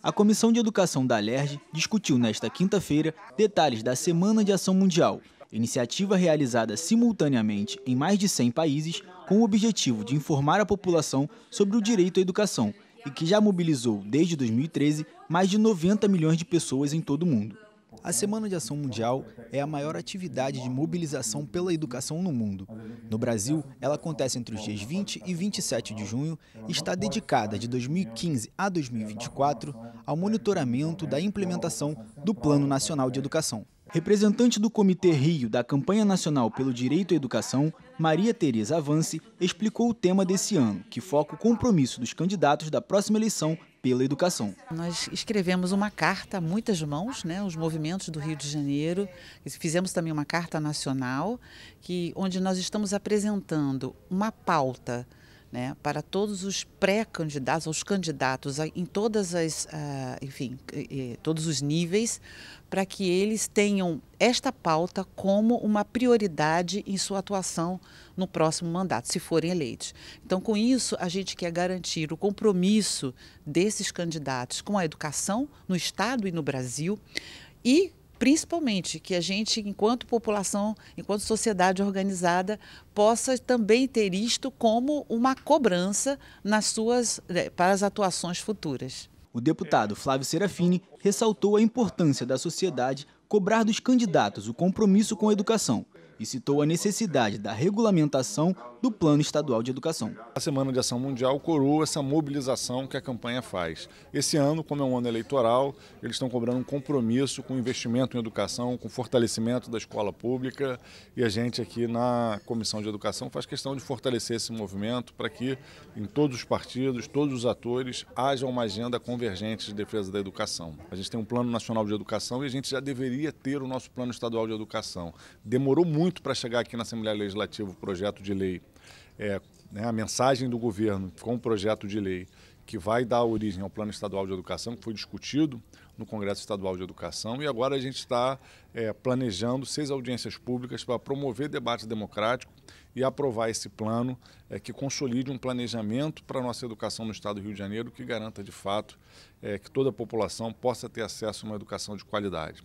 A Comissão de Educação da Alerj discutiu nesta quinta-feira detalhes da Semana de Ação Mundial, iniciativa realizada simultaneamente em mais de 100 países com o objetivo de informar a população sobre o direito à educação e que já mobilizou, desde 2013, mais de 90 milhões de pessoas em todo o mundo. A Semana de Ação Mundial é a maior atividade de mobilização pela educação no mundo. No Brasil, ela acontece entre os dias 20 e 27 de junho e está dedicada de 2015 a 2024 ao monitoramento da implementação do Plano Nacional de Educação. Representante do Comitê Rio da Campanha Nacional pelo Direito à Educação, Maria Tereza Avance explicou o tema desse ano, que foca o compromisso dos candidatos da próxima eleição pela educação. Nós escrevemos uma carta a muitas mãos, né, os movimentos do Rio de Janeiro, fizemos também uma carta nacional, que onde nós estamos apresentando uma pauta né, para todos os pré-candidatos, aos candidatos em todas as, uh, enfim, todos os níveis, para que eles tenham esta pauta como uma prioridade em sua atuação no próximo mandato, se forem eleitos. Então, com isso, a gente quer garantir o compromisso desses candidatos com a educação no Estado e no Brasil e principalmente que a gente, enquanto população, enquanto sociedade organizada, possa também ter isto como uma cobrança nas suas né, para as atuações futuras. O deputado Flávio Serafini ressaltou a importância da sociedade cobrar dos candidatos o compromisso com a educação e citou a necessidade da regulamentação do Plano Estadual de Educação. A Semana de Ação Mundial coroa essa mobilização que a campanha faz. Esse ano, como é um ano eleitoral, eles estão cobrando um compromisso com investimento em educação, com fortalecimento da escola pública e a gente aqui na Comissão de Educação faz questão de fortalecer esse movimento para que em todos os partidos, todos os atores, haja uma agenda convergente de defesa da educação. A gente tem um Plano Nacional de Educação e a gente já deveria ter o nosso Plano Estadual de Educação. Demorou muito muito para chegar aqui na Assembleia Legislativa o projeto de lei, é, né, a mensagem do governo com o projeto de lei que vai dar origem ao Plano Estadual de Educação, que foi discutido no Congresso Estadual de Educação, e agora a gente está é, planejando seis audiências públicas para promover debate democrático e aprovar esse plano é, que consolide um planejamento para a nossa educação no Estado do Rio de Janeiro que garanta, de fato, é, que toda a população possa ter acesso a uma educação de qualidade.